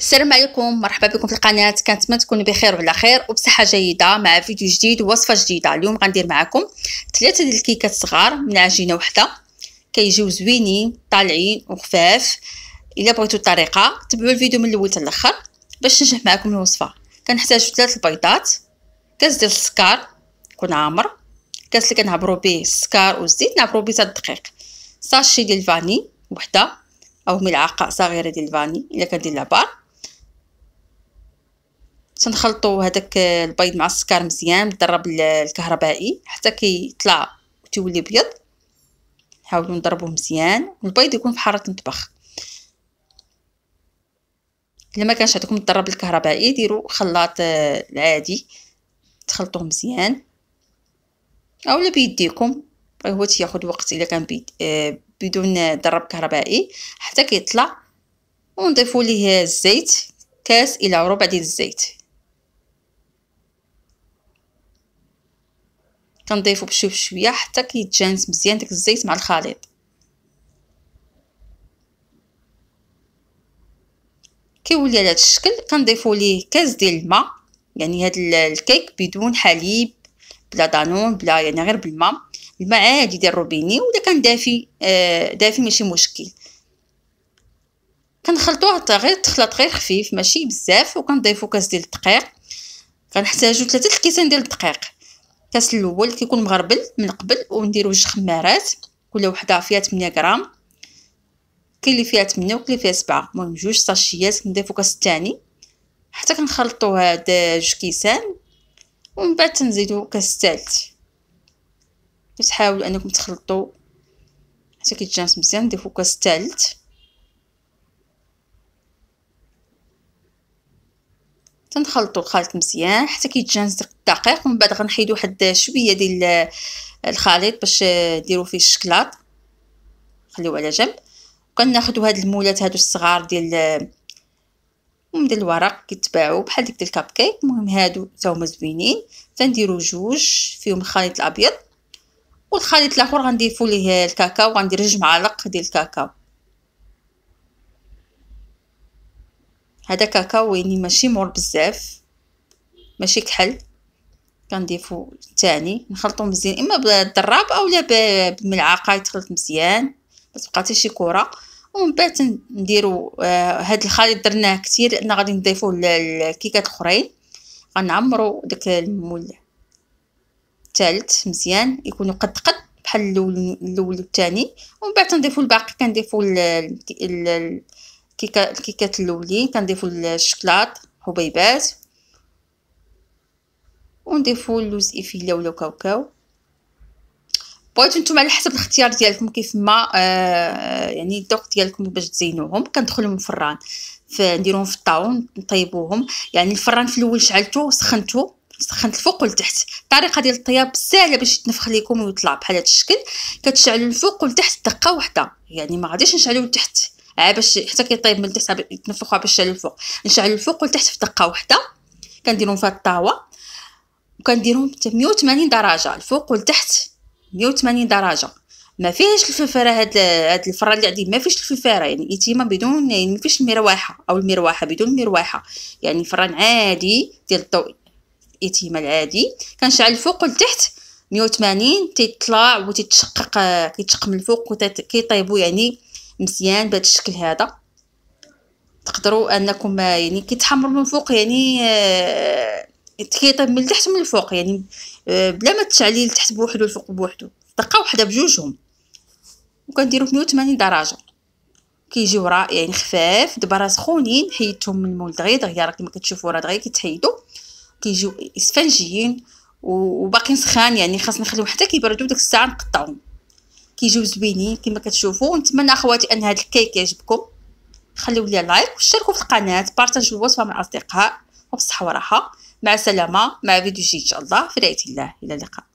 السلام عليكم مرحبا بكم في القناه كنتمنى تكونوا بخير وعلى خير وبصحه جيده مع فيديو جديد ووصفه جديده اليوم غندير معكم ثلاثه ديال الكيكات صغار من عجينه وحده كيجيو زوينين طالعين وخفاف الا بغيتو الطريقه تبعوا الفيديو من الاول حتى باش ننجح معكم الوصفه كنحتاج ثلاثة البيضات كاس ديال السكر يكون عامر كاس اللي كنعبرو به السكر والزيت نعبرو به حتى الدقيق ساشي ديال الفاني وحده او ملعقه صغيره ديال الفاني الا كندير لابار تنخلطو هذاك البيض مع السكر مزيان بالضرب الكهربائي حتى كيطلع وتولي بيض نحاولو نضربوه مزيان والبيض يكون في حراره المطبخ الا ما كانش عندكم الضرب الكهربائي ديروا خلاط آه، العادي تخلطوه مزيان اولا بيديكم هو تياخد وقت الا كان بيد آه، بدون ضرب كهربائي حتى كيطلع ونضيفوا ليه الزيت كاس الى ربع ديال الزيت كنضيفو بشوي بشويه حتى كيتجانس مزيان داك الزيت مع الخليط كيولي على هذا الشكل كنضيفو ليه كاس ديال الماء يعني هاد الكيك بدون حليب بلا دانون بلا يعني غير بالماء الماء عادي ديال روبيني ولا كان دافي آه دافي ماشي مشكل كنخلطوه غير تخلط غير خفيف ماشي بزاف وكنضيفو كاس ديال الدقيق كنحتاجو 3 الكيسان ديال الدقيق الكاس الاول كيكون مغربل من قبل ونديرو جوج خمارات كل وحده فيها 8 غرام كاين اللي فيها 8 وكاين اللي فيها 7 المهم جوج ساشيات نضيفو كاس الثاني حتى كنخلطو هاد جوج كيسان ومن بعد تنزيدو كاس الثالث كتحاولوا انكم تخلطوا حتى كيتجانس مزيان نضيفو كاس الثالث تنخلطوا الخليط مزيان حتى كيتجانس الدقيق ومن بعد غنحيد واحد شويه ديال الخليط باش ديروا فيه الشكلاط خليوه على جنب وكناخذوا هاد المولات هادو الصغار ديال من ديال الورق كيتباعوا بحال ديك ديال الكاب كيك المهم هادو حتى هما زوينين تنديروا جوج فيهم الخليط الابيض والخليط الاخر غنضيفوا ليه الكاكاو غندير جوج معالق ديال الكاكاو هذا كاكاو يعني ماشي مور بزاف ماشي كحل كنضيفو الثاني نخلطو مزيان اما بالضراب اولا بالملعقه يتخلط مزيان ما تبقى حتى شي كره ومن بعد نديرو آه، هاد الخليط درناه كتير لان غادي نضيفو للكيكات الاخرين غنعمرو داك المول الثالث مزيان يكونوا قد قد بحال الاول الاول والثاني ومن بعد نضيفو الباقي كنضيفو الكيكات الاولين كنضيفو الشكلاط حبيبات ونضيفو اللوز ايفيليا ولا كاوكاو بغيتو نتوما على حسب الاختيار ديالكم كيف ما آه يعني الذوق ديالكم باش تزينوهم كندخلهم الفران نديرهم في الطاون نطيبوهم يعني الفران في الاول شعلتو سخنتو سخنت الفوق والتحت الطريقه ديال الطياب سهله باش يتنفخ ليكم ويطلع بحال هذا الشكل كتشعلوا الفوق والتحت دقه واحده يعني ما غاديش نشعلوا التحت آه، باش حتى كيطيب من تحت تنفخوها باش تشعل الفوق نشعل الفوق ولتحت في دقه واحده كنديرهم في الطاوه وكنديرهم حتى 180 درجه الفوق والتحت 180 درجه ما فيهش الفلفره هاد هاد الفره اللي عندي ما فيهش الفلفره يعني ايتيما بدون يعني ما فيش المروحه او المروحه بدون مروحه يعني فران عادي ديال الضوء ايتيما العادي كنشعل الفوق والتحت 180 تيطلع وتتشقق آه، كيتشق من الفوق وكيطيبوا يعني مزيان بهذا الشكل هذا تقدروا انكم يعني كيتحمر من فوق يعني آه كيطيب من التحت من الفوق يعني آه، بلا ما تشعلي التحت بوحدو الفوق بوحدو دقه واحده بجوجهم وكنديرو 180 درجه كيجيو رائعين يعني خفاف دابا راه سخونين حيدتهم من المول دغيا دغيا راه كما كتشوفوا راه دغيا كيتحيدوا كيجيو اسفنجيين وباقيين سخان يعني خاصني نخليهم حتى كيبردوا ديك الساعه نقطعهم كيجيو زوينين كما كتشوفوا نتمنى اخواتي ان هذا الكيك يعجبكم خليو لي لايك وشاركوا في القناه بارطاجوا الوصفه مع الاصدقاء وبصحه وراحه مع السلامه مع فيديو جديد ان شاء الله في رعايه الله الى اللقاء